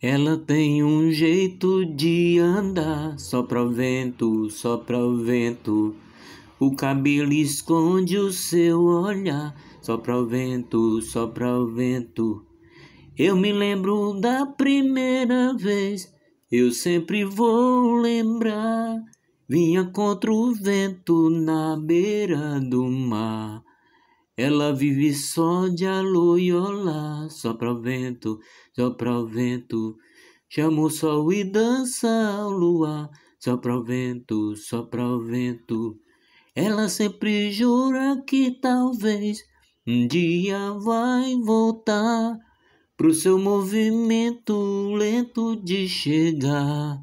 Ela tem um jeito de andar, só pro vento, só pro vento. O cabelo esconde o seu olhar, só pro vento, só pro vento. Eu me lembro da primeira vez, eu sempre vou lembrar. Vinha contra o vento na beira do mar. Ela vive só de aluiola, só para o vento, só para o vento. Chama o sol e dança ao luar, só para o vento, só para o vento. Ela sempre jura que talvez um dia vai voltar pro seu movimento lento de chegar.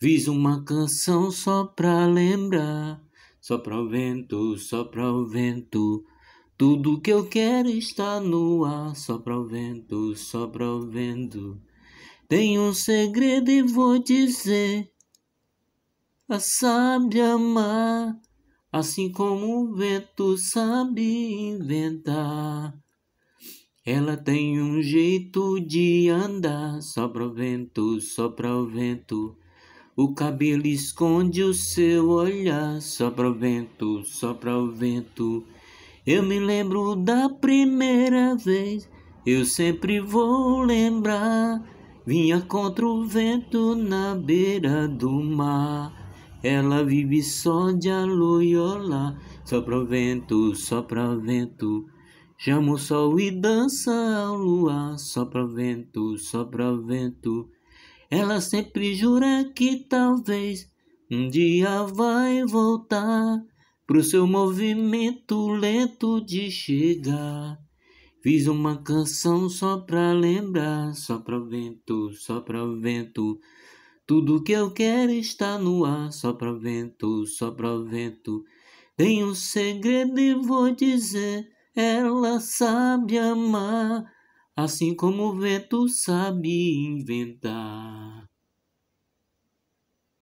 Fiz uma canção só pra lembrar, só para o vento, só para o vento. Tudo que eu quero está no ar, sopra o vento, sopra o vento. Tem um segredo e vou dizer. A sabe amar, assim como o vento sabe inventar. Ela tem um jeito de andar, sopra o vento, sopra o vento. O cabelo esconde o seu olhar, sopra o vento, sopra o vento. Eu me lembro da primeira vez, eu sempre vou lembrar. Vinha contra o vento na beira do mar. Ela vive só de aloiola, só pra vento, só pra vento. Chama o sol e dança ao luar, só pra vento, só pra vento. Ela sempre jura que talvez um dia vai voltar pro seu movimento lento de chegar. Fiz uma canção só pra lembrar, só pra o vento, só pra o vento. Tudo que eu quero está no ar, só pra o vento, só pra o vento. Tem um segredo e vou dizer, ela sabe amar, assim como o vento sabe inventar.